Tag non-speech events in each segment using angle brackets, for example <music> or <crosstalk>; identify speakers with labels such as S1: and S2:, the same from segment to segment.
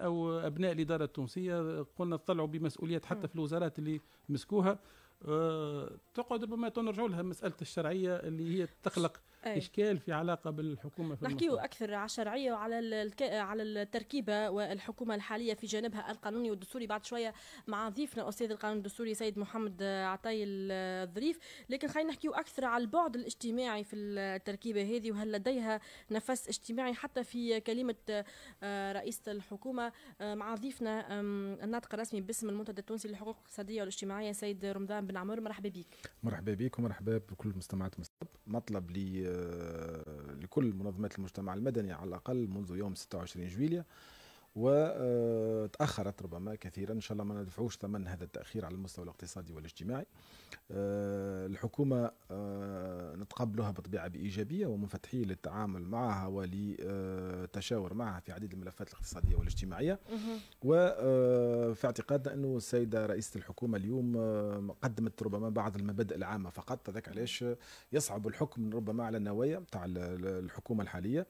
S1: او ابناء الاداره التونسيه قلنا طلعوا بمسؤوليات حتى في الوزارات اللي مسكوها أه تقعد ربما تنرجع لها مساله الشرعيه اللي هي تخلق أي. اشكال في علاقه بالحكومه في نحكيو
S2: اكثر على الشرعيه وعلى الك... على التركيبه والحكومه الحاليه في جانبها القانوني والدستوري بعد شويه مع ضيفنا استاذ القانون الدستوري سيد محمد عطاي الظريف لكن خلينا نحكيو اكثر على البعد الاجتماعي في التركيبه هذه وهل لديها نفس اجتماعي حتى في كلمه آه، رئيس الحكومه آه، مع ضيفنا الناطق الرسمي باسم المنتدى التونسي للحقوق الاقتصاديه والاجتماعيه سيد رمضان بن عمر مرحبا بك
S3: مرحبا بك ومرحبا بكل المستمعات والمستمعين مطلب آه، لكل منظمات المجتمع المدني على الأقل منذ يوم 26 جويلية وتاخرت ربما كثيرا ان شاء الله ما ندفعوش ثمن هذا التاخير على المستوى الاقتصادي والاجتماعي آه، الحكومه آه، نتقبلها بطبيعه بايجابيه ومنفتحين للتعامل معها وللتشاور معها في عديد الملفات الاقتصاديه والاجتماعيه وفي آه، اعتقادنا انه السيده رئيسه الحكومه اليوم قدمت ربما بعض المبادئ العامه فقط هذاك علاش يصعب الحكم ربما على النوايا نتاع الحكومه الحاليه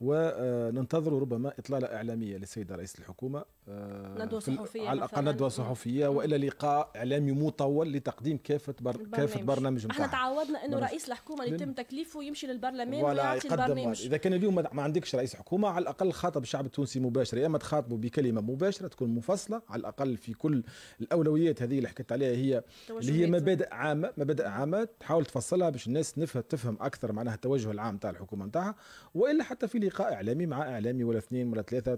S3: وننتظر ربما إطلالة إعلامية لسيد رئيس الحكومة آه، ندوة صحفية على الأقل ندوة صحفية وإلا لقاء إعلامي مطول لتقديم كافة بر... كافة برنامج احنا تعودنا أنه نعم. رئيس الحكومة اللي يتم
S2: تكليفه يمشي للبرلمان ولا يقدم البرنامج.
S3: إذا كان اليوم ما عندكش رئيس حكومة على الأقل خاطب الشعب التونسي مباشرة يا إما تخاطبه بكلمة مباشرة تكون مفصلة على الأقل في كل الأولويات هذه اللي حكيت عليها هي اللي هي مبادئ عامة مبادئ عامة تحاول تفصلها باش الناس تفهم أكثر معناها التوجه العام تاع الحكومة نتاعها وإلا حتى في لقاء إعلامي مع إعلامي ولا اثنين ولا ثلاثة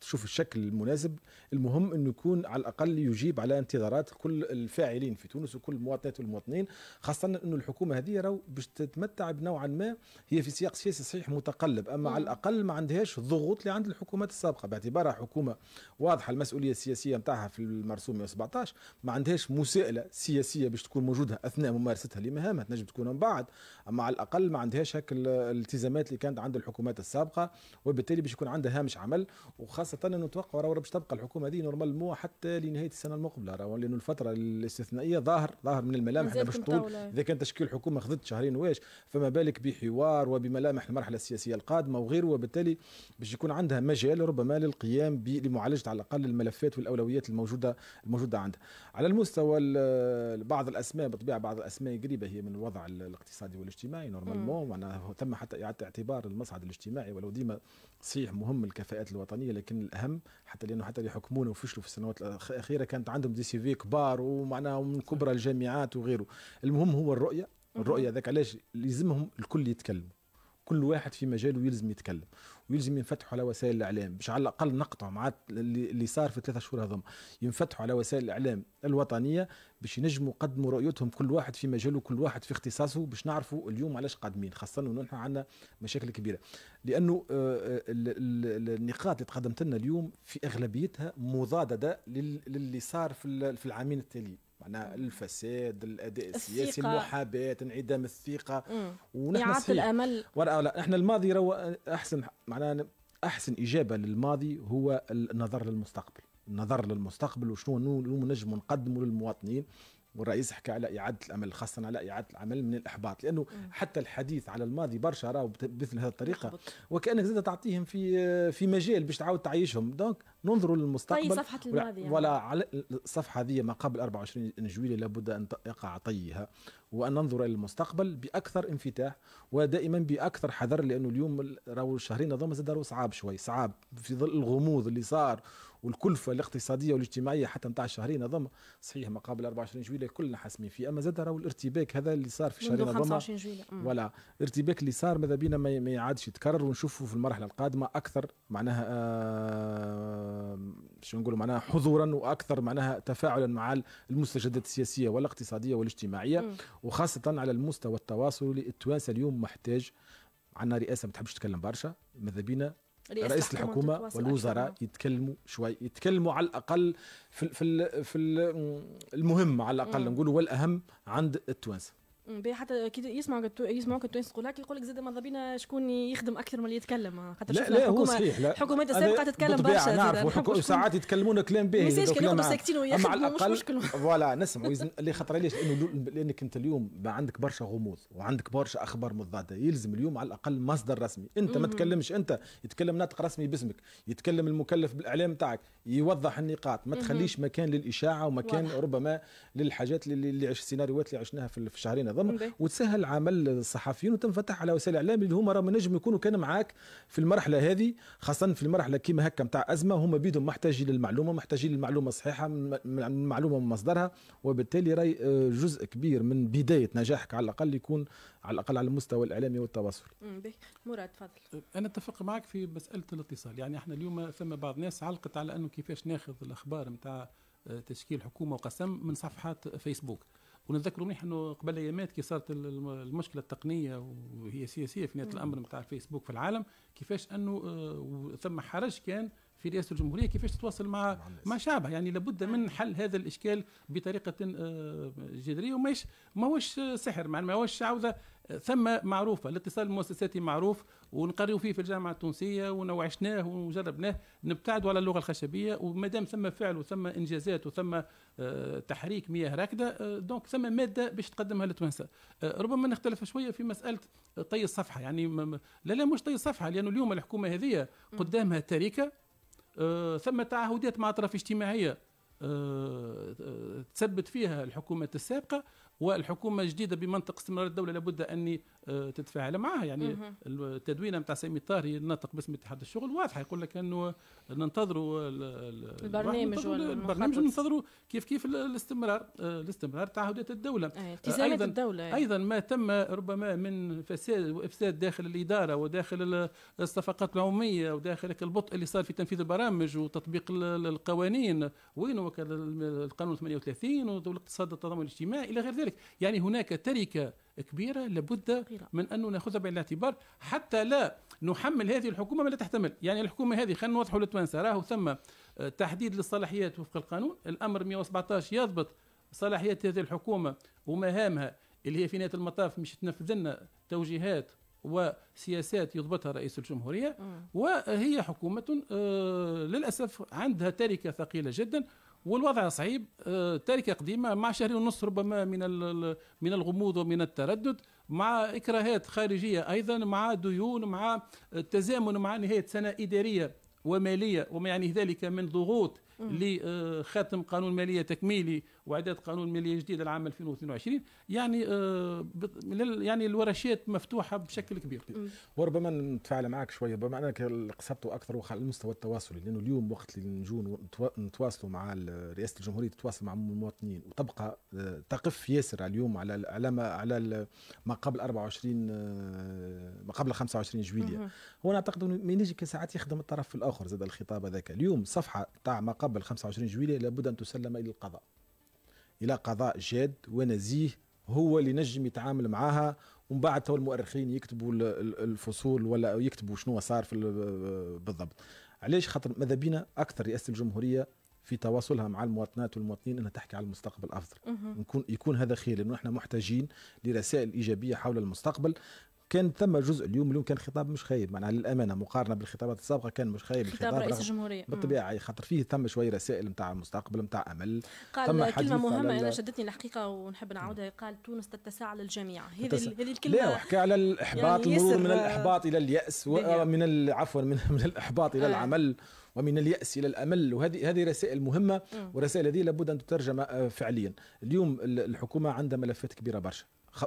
S3: تشوف الشكل المناسب الحزب المهم انه يكون على الاقل يجيب على انتظارات كل الفاعلين في تونس وكل المواطنات والمواطنين خاصه انه الحكومه هذه راهو باش تتمتع بنوعا ما هي في سياق سياسي صحيح متقلب اما على نعم. الاقل ما عندهاش الضغوط اللي عند الحكومات السابقه باعتبارها حكومه واضحه المسؤوليه السياسيه نتاعها في المرسوم 117 ما عندهاش مساءله سياسيه باش تكون موجوده اثناء ممارستها لمهامها تنجم تكون من بعد اما على الاقل ما عندهاش هاك الالتزامات اللي كانت عند الحكومات السابقه وبالتالي باش يكون عندها هامش عمل وخاصه انه نتوقع راهو باش تبقى الحكومه هذه نورمال مو حتى لنهايه السنه المقبله لانه الفتره الاستثنائيه ظاهر ظاهر من الملامح احنا باش طول اذا كان تشكيل الحكومه خذت شهرين واش فما بالك بحوار وبملامح المرحله السياسيه القادمه وغيره وبالتالي باش يكون عندها مجال ربما للقيام لمعالجه على الاقل الملفات والاولويات الموجوده الموجوده عندها على المستوى بعض الاسماء بالطبيعه بعض الاسماء قريبه هي من الوضع الاقتصادي والاجتماعي نورمالمون معناها تم حتى اعاده اعتبار المصعد الاجتماعي ولو ديما صحيح مهم الكفاءات الوطنيه لكن الاهم حتى لانه حتى اللي حكمونا وفشلوا في السنوات الاخيره كانت عندهم دي سي في كبار ومعناها من كبرى الجامعات وغيره المهم هو الرؤيه الرؤيه ذاك علاش لازمهم الكل يتكلموا كل واحد في مجاله يلزم يتكلم ويلزم ينفتحوا على وسائل الاعلام باش على الاقل نقطع مع اللي صار في ثلاثة شهور هذوما ينفتحوا على وسائل الاعلام الوطنيه باش ينجموا يقدموا رؤيتهم كل واحد في مجاله كل واحد في اختصاصه باش نعرفوا اليوم علاش قادمين خاصه انه نحن عندنا مشاكل كبيره لانه آه، آه، النقاط اللي تقدمت لنا اليوم في اغلبيتها مضادده للي صار في العامين التاليين معناها الفساد الاداء السياسي المحاباه انعدام الثقه ونحن صحيح الامل ولا احنا الماضي رو احسن معناها احسن اجابه للماضي هو النظر للمستقبل النظر للمستقبل وشنو نجم نقدمه للمواطنين والرئيس حكى على اعاده الامل خاصه على اعاده العمل من الاحباط لانه مم. حتى الحديث على الماضي برشا راهو بمثل هذه الطريقه وكانك زاد تعطيهم في في مجال باش تعاود تعيشهم دونك ننظروا للمستقبل طي صفحه الماضي يعني. ولا على الصفحه هذه ما قبل 24 جويليه لابد ان يقع طيها وان ننظر الى المستقبل باكثر انفتاح ودائما باكثر حذر لانه اليوم راهو الشهرين هذوما زاد صعاب شوي صعاب في ظل الغموض اللي صار والكلفه الاقتصاديه والاجتماعيه حتى نتاع الشهرين هذوما صحيح ما قبل 24 جويليه كلنا حاسمين فيه اما زاد راهو الارتباك هذا اللي صار في الشهرين هذوما ولا الارتباك اللي صار ماذا بينا ما يعادش يتكرر ونشوفه في المرحله القادمه اكثر معناها آه شو نقولوا معناها حضورا واكثر معناها تفاعلا مع المستجدات السياسيه والاقتصاديه والاجتماعيه م. وخاصه على المستوى التواصل التوانسه اليوم محتاج عندنا رئاسه ما تحبش تتكلم برشا ماذا بينا رئيس الحكومه والوزراء أكثر. يتكلموا شوي يتكلموا على الاقل في في في المهم على الاقل نقولوا والاهم عند التوانسه
S2: حتى كي يسمعوا كتو... يسمعوا تقول لك يقول لك زاد ماذا بينا شكون يخدم اكثر من اللي يتكلم خاطر لا لا هو صحيح لا الحكومات السابقه تتكلم برشا نعرف حكو... ساعات
S3: يتكلمون كلام باهي ما كانوا ساكتين ويخدموا على <laughs> الأقل مش مشكل فوالا نسمع اللي خاطر علاش لانك انت اليوم عندك برشا غموض وعندك برشا اخبار مضاده يلزم اليوم على الاقل مصدر رسمي انت ما تكلمش انت يتكلم ناطق رسمي باسمك يتكلم المكلف بالاعلام تاعك يوضح النقاط ما تخليش مكان للاشاعه ومكان ربما للحاجات اللي, اللي السيناريوهات اللي عشناها في الشهرين المنظمه وتسهل عمل الصحفيين وتنفتح على وسائل الاعلام اللي هما راهم نجم يكونوا كانوا معاك في المرحله هذه خاصه في المرحله كيما هكا نتاع ازمه هما بيدهم محتاجين للمعلومه محتاجين للمعلومه صحيحه من يعني المعلومه من مصدرها وبالتالي راي آه، جزء كبير من بدايه نجاحك على الاقل يكون على الاقل على المستوى الاعلامي والتواصل.
S2: مراد تفضل.
S1: انا اتفق معك في مساله الاتصال، يعني احنا اليوم ثم بعض الناس علقت على انه كيفاش ناخذ الاخبار نتاع آه، تشكيل حكومه وقسم من صفحات فيسبوك. ونتذكر منيح انه قبل ايامات كي صارت المشكله التقنيه وهي سياسيه في نهايه الامر نتاع الفيسبوك في العالم كيفاش انه آه، ثم حرج كان في رئاسه الجمهوريه كيفاش تتواصل مع مع شعبها يعني لابد من حل هذا الاشكال بطريقه آه، جذريه وماش ماهوش سحر ما ماهوش عوده ثم معروفة الاتصال المؤسساتي معروف ونقريو فيه في الجامعة التونسية ونوعشناه وجربناه نبتعدوا على اللغة الخشبية وما دام ثم فعل وثم إنجازات وثم آه، تحريك مياه راكدة آه، دونك ثم مادة باش تقدمها للتوانسة آه، ربما نختلف شوية في مسألة طي الصفحة يعني لا لا مش طي الصفحة لأنه اليوم الحكومة هذه قدامها تاركة ثم تعهدات مع أطراف اجتماعية تثبت فيها الحكومات السابقة والحكومه الجديده بمنطق استمرار الدوله لابد اني آه، تتفاعل معها يعني التدوينه نتاع سامي الطاهري الناطق باسم اتحاد الشغل واضحه يقول لك انه ننتظروا البرنامج البرنامج ننتظروا كيف كيف الاستمرار آه، الاستمرار تعهدات الدوله التزامات الدوله ايضا ما تم ربما من فساد وافساد داخل الاداره وداخل الصفقات العموميه وداخل البطء اللي صار في تنفيذ البرامج وتطبيق القوانين وين القانون 38 والاقتصاد التضامن الاجتماعي الى غير ذلك ذلك يعني هناك تركة كبيرة لابد من أن نأخذها بعين الاعتبار حتى لا نحمل هذه الحكومة ما لا تحتمل يعني الحكومة هذه خلينا نوضحوا للتوانسة راهو ثم تحديد للصلاحيات وفق القانون الأمر 117 يضبط صلاحيات هذه الحكومة ومهامها اللي هي في نهاية المطاف مش تنفذ لنا توجيهات وسياسات يضبطها رئيس الجمهورية وهي حكومة آه، للأسف عندها تركة ثقيلة جدا والوضع صعيب تركه آه، قديمه مع شهرين ونص ربما من من الغموض ومن التردد مع اكراهات خارجيه ايضا مع ديون مع تزامن مع نهايه سنه اداريه وماليه وما يعني ذلك من ضغوط لخاتم قانون ماليه تكميلي واعداد قانون ماليه جديد العام 2022 يعني آه، يعني الورشات مفتوحه بشكل كبير
S3: وربما نتفاعل معك شويه بما انك قصبت اكثر على المستوى التواصلي لانه اليوم وقت اللي نجوا نتواصلوا مع رئاسه الجمهوريه تتواصل مع المواطنين وتبقى آه، تقف ياسر اليوم على على ما على ما قبل 24 آه، ما قبل 25 جويليا هو نعتقد اعتقد ما ينجي ساعات يخدم الطرف الاخر زاد الخطاب هذاك اليوم صفحه تاع ما قبل 25 جويليا لابد ان تسلم الى القضاء الى قضاء جاد ونزيه هو اللي نجم يتعامل معاها ومن بعد تو المؤرخين يكتبوا الفصول ولا يكتبوا شنو صار في بالضبط علاش خاطر ماذا بينا اكثر رئاسه الجمهوريه في تواصلها مع المواطنات والمواطنين انها تحكي على المستقبل افضل نكون يكون هذا خير لانه احنا محتاجين لرسائل ايجابيه حول المستقبل كان ثم جزء اليوم اليوم كان خطاب مش خايب معناها للامانه مقارنه بالخطابات السابقه كان مش خايب خطاب رئيس الجمهوريه بالطبيعه يعني خاطر فيه ثم شويه رسائل نتاع المستقبل نتاع امل قال كلمه مهمه انا شدتني
S2: الحقيقه ونحب نعاودها قال تونس تتسع للجميع هذه هذه الكلمه لا وحكى
S3: على الاحباط يعني المرور من الاحباط الى الياس ومن عفوا من, من الاحباط الى آه. العمل ومن الياس الى الامل وهذه هذه رسائل مهمه والرسائل هذه لابد ان تترجم آه، فعليا اليوم الحكومه عندها ملفات كبيره برشا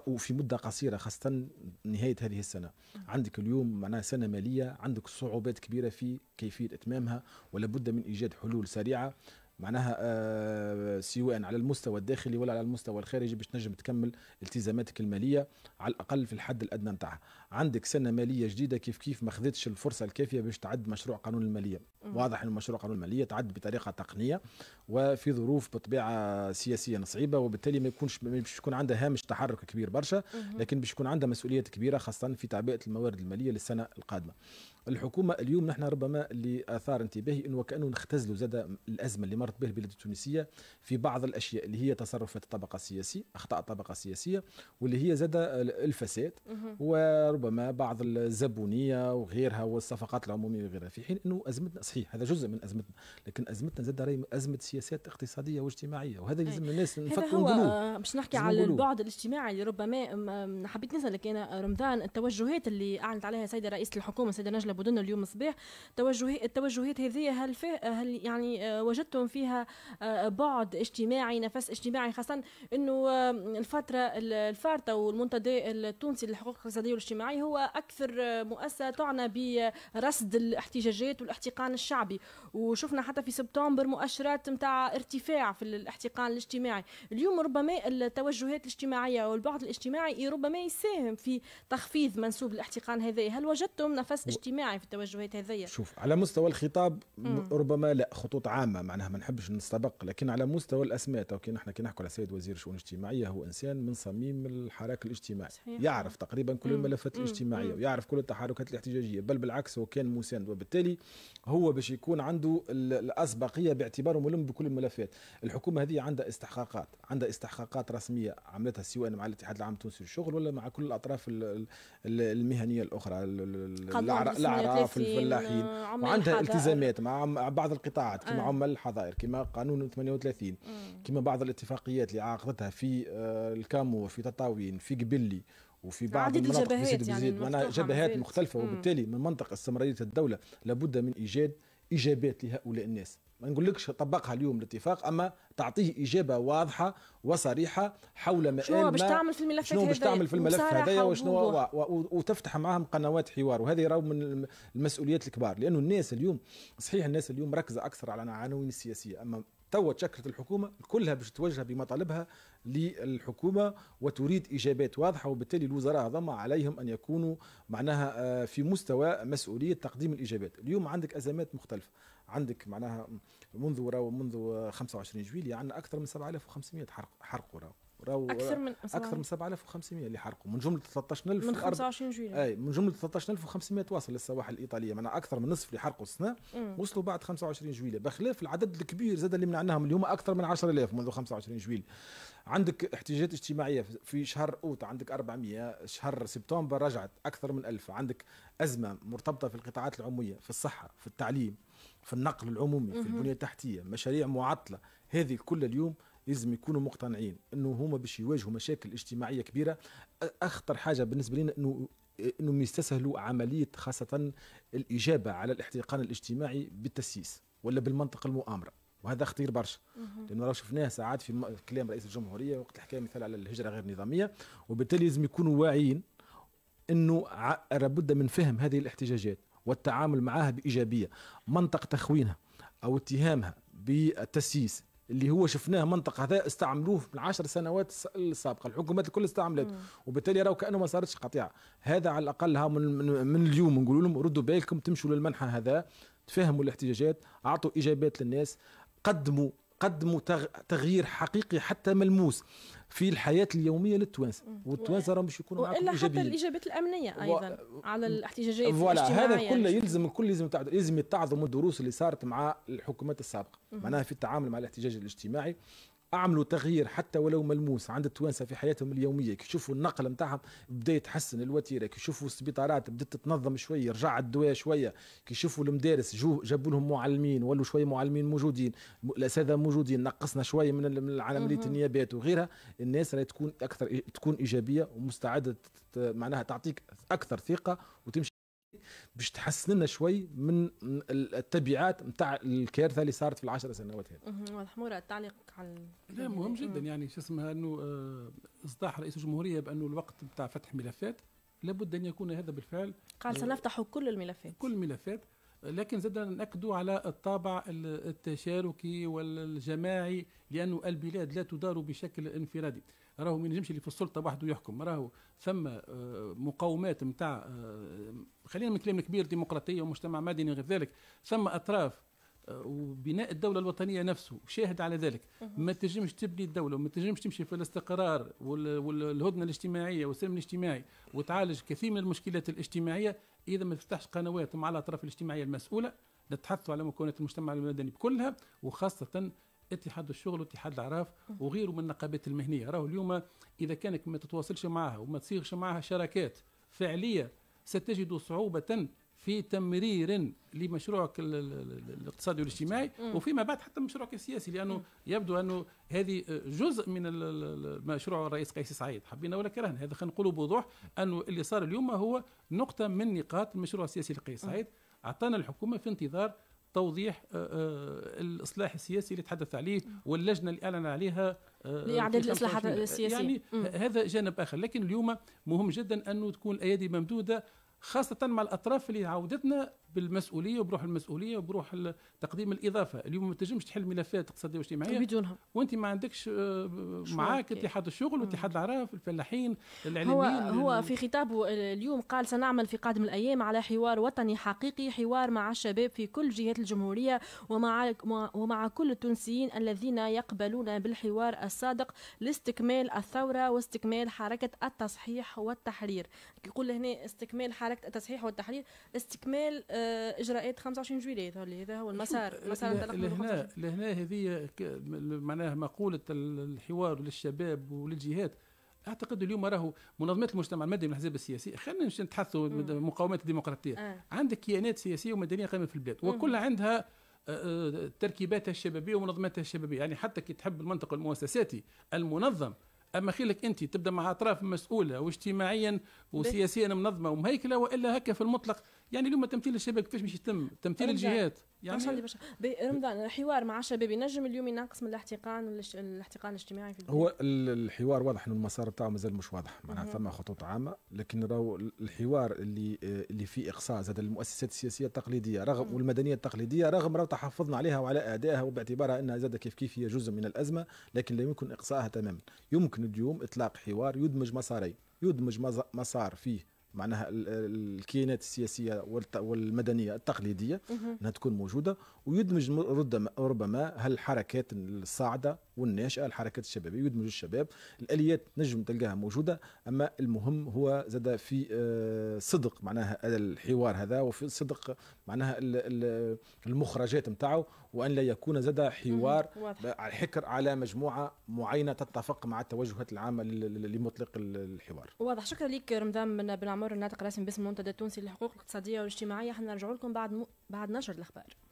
S3: وفي مده قصيره خاصه نهايه هذه السنه عندك اليوم معناها سنه ماليه عندك صعوبات كبيره في كيفيه اتمامها ولا بد من ايجاد حلول سريعه معناها آه، سواء على المستوى الداخلي ولا على المستوى الخارجي باش تنجم تكمل التزاماتك الماليه على الاقل في الحد الادنى نتاعها عندك سنه ماليه جديده كيف كيف ما خذتش الفرصه الكافيه باش تعد مشروع قانون الماليه واضح ان مشروع قانون الماليه تعد بطريقه تقنيه وفي ظروف بطبيعه سياسيه صعيبه وبالتالي ما يكونش باش يكون عندها هامش تحرك كبير برشا لكن باش يكون عندها مسؤوليات كبيره خاصه في تعبئه الموارد الماليه للسنه القادمه الحكومه اليوم نحن ربما اللي اثار انتباهي انه كانه نختزلوا زاد الازمه اللي مرت به البلاد التونسيه في بعض الاشياء اللي هي تصرفات الطبقه السياسيه اخطاء الطبقه السياسيه واللي هي زاد الفساد وربما بعض الزبونيه وغيرها والصفقات العموميه وغيرها في حين انه ازمتنا صحيح هذا جزء من ازمتنا لكن ازمتنا زاد ازمه سياسات اقتصاديه واجتماعيه وهذا لازم الناس نفكروا هو آه،
S2: باش نحكي على البعد الاجتماعي اللي ربما حبيت نسالك انا رمضان التوجهات اللي اعلنت عليها السيده رئيسه الحكومه السيده نجله بودن اليوم صباح التوجهات هذه هل, هل يعني آه، وجدتم في فيها آه، بعد اجتماعي نفس اجتماعي خاصة أنه الفترة الفارطة والمنتدى التونسي للحقوق الاقتصادية والاجتماعية هو أكثر آه، مؤسسة تعنى برصد الاحتجاجات والاحتقان الشعبي وشفنا حتى في سبتمبر مؤشرات نتاع ارتفاع في الاحتقان الاجتماعي اليوم ربما التوجهات الاجتماعية والبعد الاجتماعي ربما يساهم في تخفيض منسوب الاحتقان هذا هل وجدتم نفس اجتماعي في التوجهات هذه شوف
S3: على مستوى الخطاب م. ربما لا خطوط عامة معناها من نحبش نستبق لكن على مستوى الاسماء تو كي نحن كي نحكوا على السيد وزير الشؤون الاجتماعيه هو انسان من صميم الحراك الاجتماعي صحيح. يعرف تقريبا كل الملفات الاجتماعيه ويعرف كل التحركات الاحتجاجيه بل بالعكس هو كان مساند وبالتالي هو باش يكون عنده الاسبقيه باعتباره ملم بكل الملفات الحكومه هذه عندها استحقاقات عندها استحقاقات رسميه عملتها سواء مع الاتحاد العام التونسي للشغل ولا مع كل الاطراف المهنيه الاخرى الاعراف الفلاحين وعندها التزامات مع بعض القطاعات كما آه. عمال الحظائر كما قانون 38 كما بعض الاتفاقيات اللي عقدتها في آه، الكامو في تطاوين في قبلي وفي بعض عديد المناطق الجبهات يعني معناها جبهات مختلفه وبالتالي من منطق استمراريه الدوله لابد من ايجاد اجابات لهؤلاء الناس ما نقولكش طبقها اليوم الاتفاق اما تعطيه اجابه واضحه وصريحه حول ما شنو باش تعمل في الملف شنو باش تعمل في الملف هذايا وشنو وتفتح معاهم قنوات حوار وهذه راهو من المسؤوليات الكبار لانه الناس اليوم صحيح الناس اليوم مركزه اكثر على العناوين السياسيه اما تو تشكلت الحكومه كلها باش توجه بمطالبها للحكومه وتريد اجابات واضحه وبالتالي الوزراء هذوما عليهم ان يكونوا معناها آه، في مستوى مسؤوليه تقديم الاجابات اليوم عندك ازمات مختلفه عندك معناها منذ راهو منذ 25 جويلية يعني عندنا أكثر من 7500 حرق حرقوا راهو راو اكثر من اكثر من 7500 اللي حرقوا من جمله 13000 من 25 جويلية اي من جمله 13500 واصل للسواحل الايطاليه معناها اكثر من نصف اللي حرقوا السنه وصلوا بعد 25 جويلية بخلاف العدد الكبير زاد اللي منعناهم اليوم اكثر من 10000 منذ 25 جويلية عندك احتياجات اجتماعيه في شهر اوت عندك 400 شهر سبتمبر رجعت اكثر من 1000 عندك ازمه مرتبطه في القطاعات العموميه في الصحه في التعليم في النقل العمومي في البنيه التحتيه مشاريع معطله هذه كل اليوم لازم يكونوا مقتنعين انه هما باش يواجهوا مشاكل اجتماعيه كبيره اخطر حاجه بالنسبه لنا انه انهم يستسهلوا عمليه خاصه الاجابه على الاحتقان الاجتماعي بالتسييس ولا بالمنطق المؤامره وهذا خطير برشا لانه راه شفناه ساعات في كلام رئيس الجمهوريه وقت الحكاية مثال على الهجره غير نظاميه وبالتالي لازم يكونوا واعيين انه لابد من فهم هذه الاحتجاجات والتعامل معها بايجابيه منطق تخوينها او اتهامها بالتسييس اللي هو شفناه منطقة هذا استعملوه من عشر سنوات السابقة الحكومات الكل استعملت وبالتالي راهو كأنه ما صارتش قطيعة هذا على الأقل ها من, من, من اليوم نقول لهم ردوا بالكم تمشوا للمنحى هذا تفهموا الاحتجاجات أعطوا إجابات للناس قدموا قدموا تغيير حقيقي حتى ملموس في الحياه اليوميه للتوانسه والتوانسه راه مش يكونوا معاكم ايجابيين حتى
S2: الاجابات الامنيه ايضا و... على الاحتجاجات فوالا هذا كله
S3: يلزم الكل لازم لازم يتعظم الدروس اللي صارت مع الحكومات السابقه معناها في التعامل مع الاحتجاج الاجتماعي اعملوا تغيير حتى ولو ملموس عند التوانسه في حياتهم اليوميه كي يشوفوا النقل نتاعهم بدا يتحسن الوتيره كي يشوفوا السبيطارات بدات تتنظم شويه رجع الدواء شويه كي يشوفوا المدارس جو جابوا لهم معلمين ولوا شويه معلمين موجودين الاساتذه موجودين نقصنا شويه من عمليه النيابات وغيرها الناس راهي تكون اكثر تكون ايجابيه ومستعده معناها تعطيك اكثر ثقه وتمشي باش تحسن لنا شوي من التبعات نتاع الكارثه اللي صارت في العشر سنوات
S2: هذه. واضح مراد تعليقك على لا مهم جدا
S1: يعني شو اسمها انه آه، اصداح رئيس الجمهوريه بانه الوقت نتاع فتح ملفات لابد ان يكون هذا بالفعل قال آه، سنفتح
S2: كل الملفات
S1: كل الملفات لكن زدنا نأكدوا على الطابع التشاركي والجماعي لأنه البلاد لا تدار بشكل انفرادي راهو ما ينجمش اللي في السلطة وحده يحكم راهو ثم آه، مقاومات نتاع آه، خلينا من كلام كبير ديمقراطية ومجتمع مدني وغير ذلك ثم أطراف آه، وبناء الدولة الوطنية نفسه شاهد على ذلك ما تنجمش تبني الدولة وما تنجمش تمشي في الاستقرار والهدنة الاجتماعية والسلم الاجتماعي وتعالج كثير من المشكلات الاجتماعية اذا ما تفتحش قنوات مع الاطراف الاجتماعيه المسؤوله للتحدث على مكونات المجتمع المدني كلها وخاصه اتحاد الشغل واتحاد العراف وغيره من النقابات المهنيه راهو اليوم اذا كانك ما تتواصلش معها وما تصيغش معها شراكات فعليه ستجد صعوبه في تمرير لمشروعك الاقتصادي والاجتماعي وفيما بعد حتى مشروعك السياسي لانه يبدو انه هذه جزء من مشروع الرئيس قيس سعيد حبينا ولا كرهنا هذا خلينا نقولوا بوضوح انه اللي صار اليوم هو نقطه من نقاط المشروع السياسي لقيس سعيد اعطانا الحكومه في انتظار توضيح آه، آه، الاصلاح السياسي اللي تحدث عليه واللجنه اللي اعلن عليها آه، لاعداد الاصلاحات السياسيه يعني هذا جانب اخر لكن اليوم مهم جدا انه تكون الايادي ممدوده خاصة مع الأطراف اللي عودتنا بالمسؤولية وبروح المسؤولية وبروح تقديم الإضافة اليوم ما تنجمش تحل ملفات اقتصادية واجتماعية بدونها وانت ما عندكش آه، معاك اتحاد الشغل واتحاد العراف الفلاحين الإعلاميين هو, هو
S2: في خطابه آه، اليوم قال سنعمل في قادم الأيام على حوار وطني حقيقي حوار مع الشباب في كل جهات الجمهورية ومع ومع كل التونسيين الذين يقبلون بالحوار الصادق لاستكمال الثورة واستكمال حركة التصحيح والتحرير يقول هنا استكمال حركة على التصحيح والتحرير استكمال آه، اجراءات 25 جويلية هذا هو المسار المسار لهنا
S1: لهنا هذه معناها مقوله الحوار للشباب وللجهات اعتقد اليوم راهو منظمات المجتمع المدني من الاحزاب السياسيه خلينا نمشي نتحثوا الديمقراطيه آه. عندك كيانات سياسيه ومدنيه قائمه في البلاد وكلها عندها آه، آه، تركيباتها الشبابيه ومنظماتها الشبابيه يعني حتى كي تحب المنطق المؤسساتي المنظم اما خيلك انت تبدا مع اطراف مسؤوله واجتماعيا وسياسيا منظمه ومهيكله والا هكا في المطلق يعني اليوم تمثيل الشباب كيفاش باش يتم تمثيل الجهات يعني عشان
S2: باش رمضان الحوار مع شباب ينجم اليوم ينقص من الاحتقان الاحتقان الاجتماعي في
S1: البيت. هو الحوار
S3: واضح انه المسار بتاعه مازال مش واضح معناها ثم خطوط عامه لكن راهو الحوار اللي اللي فيه اقصاء زاد المؤسسات السياسيه التقليديه رغم والمدنيه التقليديه رغم راهو تحفظنا عليها وعلى ادائها وباعتبارها انها زاد كيف كيف هي جزء من الازمه لكن لا يمكن اقصائها تماما يمكن اليوم اطلاق حوار يدمج مسارين يدمج مسار فيه معناها الكيانات السياسيه والمدنيه التقليديه انها تكون موجوده ويدمج ربما هالحركات الصاعده والناشئه الحركات الشبابيه يدمج الشباب الاليات نجم تلقاها موجوده اما المهم هو زاد في آه، صدق معناها الحوار هذا وفي صدق معناها المخرجات نتاعو وان لا يكون زاد حوار على حكر على مجموعه معينه تتفق مع التوجهات العامه لمطلق الحوار.
S2: واضح شكرا لك رمضان من بن عمر الناطق الرسمي باسم المنتدى التونسي للحقوق الاقتصاديه والاجتماعيه احنا نرجع لكم بعد م... بعد نشر الاخبار.